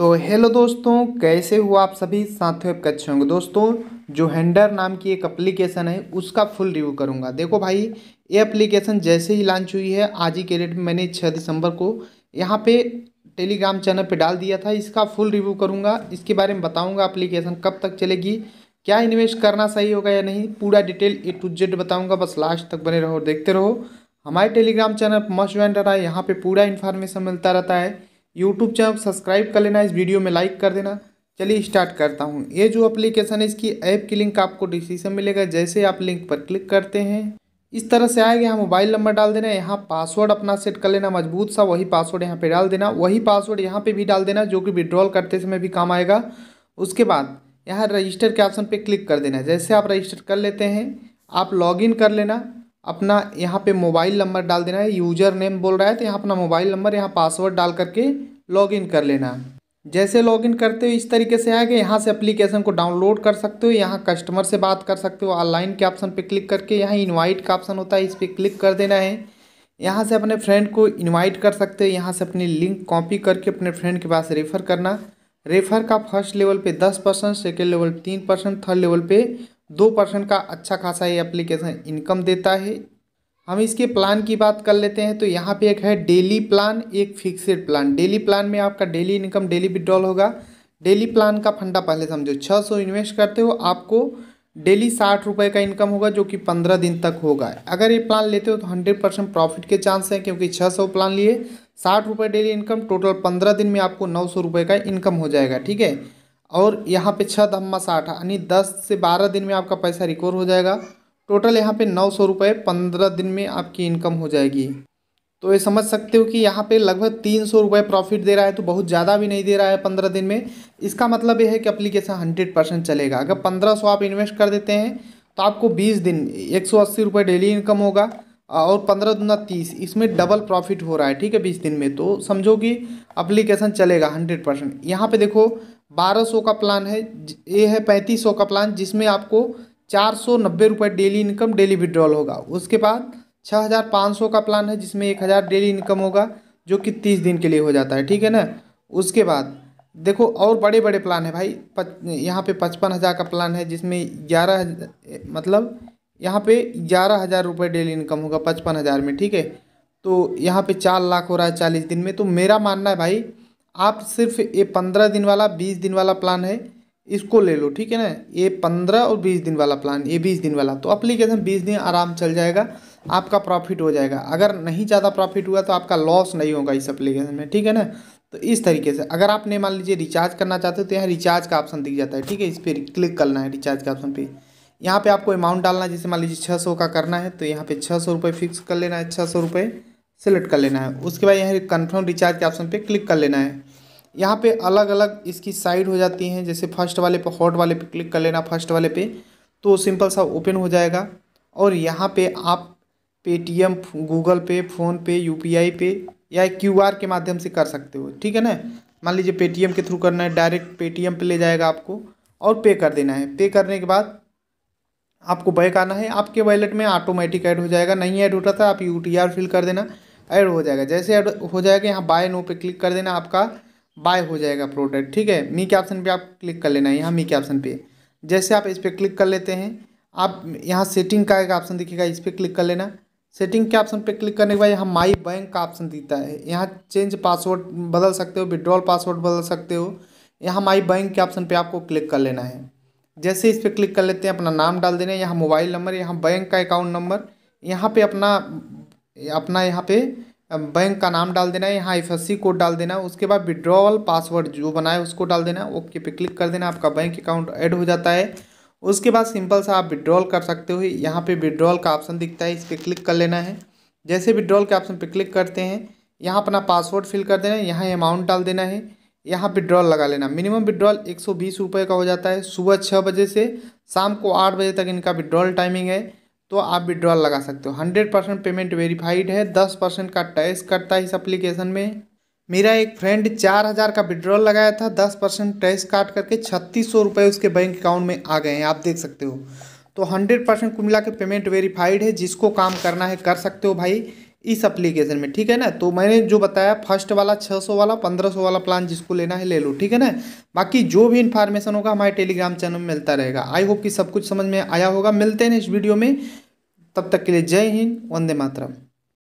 तो हेलो दोस्तों कैसे हो आप सभी साथियों आपके अच्छे होंगे दोस्तों जो हैंडर नाम की एक एप्लीकेशन है उसका फुल रिव्यू करूंगा देखो भाई ये एप्लीकेशन जैसे ही लॉन्च हुई है आज ही के डेट में मैंने छः दिसंबर को यहाँ पे टेलीग्राम चैनल पे डाल दिया था इसका फुल रिव्यू करूँगा इसके बारे में बताऊँगा एप्लीकेशन कब तक चलेगी क्या इन्वेस्ट करना सही होगा या नहीं पूरा डिटेल ए टू जेड बताऊँगा बस लास्ट तक बने रहो देखते रहो हमारे टेलीग्राम चैनल मस्ट ज्वाइन रहा है यहाँ पर पूरा इन्फॉर्मेशन मिलता रहता है यूट्यूब चैनल सब्सक्राइब कर लेना इस वीडियो में लाइक कर देना चलिए स्टार्ट करता हूँ ये जो अप्लीकेशन है इसकी ऐप की लिंक आपको डिस्क्रिप्शन मिलेगा जैसे आप लिंक पर क्लिक करते हैं इस तरह से आएगा यहाँ मोबाइल नंबर डाल देना यहाँ पासवर्ड अपना सेट कर लेना मजबूत सा वही पासवर्ड यहाँ पे डाल देना वही पासवर्ड यहाँ पे भी डाल देना जो कि विड्रॉल करते समय भी काम आएगा उसके बाद यहाँ रजिस्टर के ऑप्शन पे क्लिक कर देना जैसे आप रजिस्टर कर लेते हैं आप लॉगिन कर लेना अपना यहाँ पे मोबाइल नंबर डाल देना है यूजर नेम बोल रहा है तो यहाँ अपना मोबाइल नंबर यहाँ पासवर्ड डाल करके लॉगिन कर लेना जैसे लॉगिन करते हो इस तरीके से आएगा यहाँ से एप्लीकेशन को डाउनलोड कर सकते हो यहाँ कस्टमर से बात कर सकते हो ऑनलाइन के ऑप्शन पे क्लिक करके यहाँ इनवाइट का ऑप्शन होता है इस पर क्लिक कर देना है यहाँ से अपने फ्रेंड को इन्वाइट कर सकते हो यहाँ से अपनी लिंक कॉपी करके अपने फ्रेंड के पास रेफ़र करना रेफर का फर्स्ट लेवल पे दस परसेंट सेकेंड लेवल तीन परसेंट थर्ड लेवल पे दो परसेंट का अच्छा खासा ये एप्लीकेशन इनकम देता है हम इसके प्लान की बात कर लेते हैं तो यहाँ पे एक है डेली प्लान एक फिक्सड प्लान डेली प्लान में आपका डेली इनकम डेली विड्रॉल होगा डेली प्लान का फंडा पहले समझो छः सौ इन्वेस्ट करते हो आपको डेली साठ रुपये का इनकम होगा जो कि पंद्रह दिन तक होगा अगर ये प्लान लेते हो तो हंड्रेड परसेंट प्रॉफिट के चांस हैं क्योंकि छः सौ प्लान लिए साठ रुपये डेली इनकम टोटल पंद्रह दिन में आपको नौ सौ रुपये का इनकम हो जाएगा ठीक है और यहाँ पे छः दम्मा साठ यानी दस से बारह दिन में आपका पैसा रिकवर हो जाएगा टोटल यहाँ पे नौ सौ रुपये पंद्रह दिन में आपकी इनकम हो जाएगी तो ये समझ सकते हो कि यहाँ पे लगभग तीन सौ रुपये प्रॉफिट दे रहा है तो बहुत ज़्यादा भी नहीं दे रहा है पंद्रह दिन में इसका मतलब ये है कि अप्लीकेशन हंड्रेड परसेंट चलेगा अगर पंद्रह सौ आप इन्वेस्ट कर देते हैं तो आपको बीस दिन एक सौ अस्सी रुपये डेली इनकम होगा और पंद्रह दुना तीस इसमें डबल प्रॉफिट हो रहा है ठीक है बीस दिन में तो समझो कि अप्लीकेशन चलेगा हंड्रेड परसेंट यहाँ पर देखो बारह सौ का प्लान है ये है पैंतीस सौ का प्लान जिसमें आपको चार सौ नब्बे रुपये डेली इनकम डेली विड्रॉल होगा उसके बाद छः हज़ार पाँच सौ का प्लान है जिसमें एक हज़ार डेली इनकम होगा जो कि तीस दिन के लिए हो जाता है ठीक है ना उसके बाद देखो और बड़े बड़े प्लान है भाई पच यहाँ पे पचपन हज़ार का प्लान है जिसमें ग्यारह मतलब यहाँ पे ग्यारह हज़ार रुपये डेली इनकम होगा पचपन हज़ार में ठीक है तो यहाँ पे चार लाख हो रहा है चालीस दिन में तो मेरा मानना है भाई आप सिर्फ ये पंद्रह दिन वाला बीस दिन वाला प्लान है इसको ले लो ठीक है ना ये पंद्रह और बीस दिन वाला प्लान ये बीस दिन वाला तो अप्लीकेशन बीस दिन आराम चल जाएगा आपका प्रॉफिट हो जाएगा अगर नहीं ज़्यादा प्रॉफिट हुआ तो आपका लॉस नहीं होगा इस अप्लीकेशन में ठीक है ना तो इस तरीके से अगर आपने मान लीजिए रिचार्ज करना चाहते हो तो यहाँ रिचार्ज का ऑप्शन दिख जाता है ठीक है इस पर क्लिक करना है रिचार्ज के ऑप्शन पर यहाँ पे आपको अमाउंट डालना है जैसे मान लीजिए छः सौ का करना है तो यहाँ पे छः सौ रुपये फिक्स कर लेना है छः सौ रुपये सेलेक्ट कर लेना है उसके बाद यहाँ कन्फर्म रिचार्ज के ऑप्शन पे क्लिक कर लेना है यहाँ पे अलग अलग इसकी साइड हो जाती हैं जैसे फर्स्ट वाले पे हॉट वाले पे क्लिक कर लेना फर्स्ट वाले पे तो सिंपल सा ओपन हो जाएगा और यहाँ पे आप Paytm Google pay PhonePe U P I pay या क्यू आर के माध्यम से कर सकते हो ठीक है ना मान लीजिए पेटीएम के थ्रू करना है डायरेक्ट पेटीएम पर ले जाएगा आपको और पे कर देना है पे करने के बाद आपको बैक आना है आपके वैलेट में ऑटोमेटिक ऐड हो जाएगा नहीं ऐड होता था आप यू टी आर फिल कर देना ऐड हो जाएगा जैसे ऐड हो जाएगा यहाँ बाय नो पे क्लिक कर देना आपका बाय हो जाएगा प्रोडक्ट ठीक है मी के ऑप्शन पे आप क्लिक कर लेना है यहाँ मी के ऑप्शन पे जैसे आप इस पर क्लिक कर लेते हैं आप यहाँ सेटिंग का एक ऑप्शन दिखेगा इस पर क्लिक कर लेना सेटिंग के ऑप्शन पे क्लिक करने के बाद यहाँ माई बैंक का ऑप्शन दिखता है यहाँ चेंज पासवर्ड बदल सकते हो विड्रॉल पासवर्ड बदल सकते हो यहाँ माई बैंक के ऑप्शन पर आपको क्लिक कर लेना है जैसे इस पर क्लिक कर लेते हैं अपना नाम डाल देना यहाँ मोबाइल नंबर यहाँ बैंक का अकाउंट नंबर यहाँ पे अपना अपना यहाँ पे बैंक का नाम डाल देना है यहाँ एफ कोड डाल देना है उसके बाद विड्रॉवल पासवर्ड जो बनाए उसको डाल देना ओके पे क्लिक कर देना आपका बैंक अकाउंट ऐड हो जाता है उसके बाद सिंपल सा आप विड्रॉल कर सकते हो यहाँ पे विड्रॉल का ऑप्शन दिखता है इस पर क्लिक कर लेना है जैसे विड्रॉल के ऑप्शन पे क्लिक करते हैं यहाँ अपना पासवर्ड फिल कर देना है यहाँ अमाउंट डाल देना है यहाँ विड्रॉल लगा लेना मिनिमम विड्रॉल एक सौ बीस रुपये का हो जाता है सुबह छः बजे से शाम को आठ बजे तक इनका विड्रॉल टाइमिंग है तो आप विड्रॉल लगा सकते हो हंड्रेड परसेंट पेमेंट वेरीफाइड है दस परसेंट का टैक्स कटता है इस एप्लीकेशन में मेरा एक फ्रेंड चार हज़ार का विड्रॉल लगाया था दस परसेंट टैक्स काट करके छत्तीस सौ रुपये उसके बैंक अकाउंट में आ गए हैं आप देख सकते हो तो हंड्रेड परसेंट कुमिला के पेमेंट वेरीफाइड है जिसको काम करना है कर सकते हो भाई इस एप्लीकेशन में ठीक है ना तो मैंने जो बताया फर्स्ट वाला 600 वाला 1500 वाला प्लान जिसको लेना है ले लो ठीक है ना बाकी जो भी इन्फॉर्मेशन होगा हमारे टेलीग्राम चैनल में मिलता रहेगा आई होप कि सब कुछ समझ में आया होगा मिलते हैं इस वीडियो में तब तक के लिए जय हिंद वंदे मातरम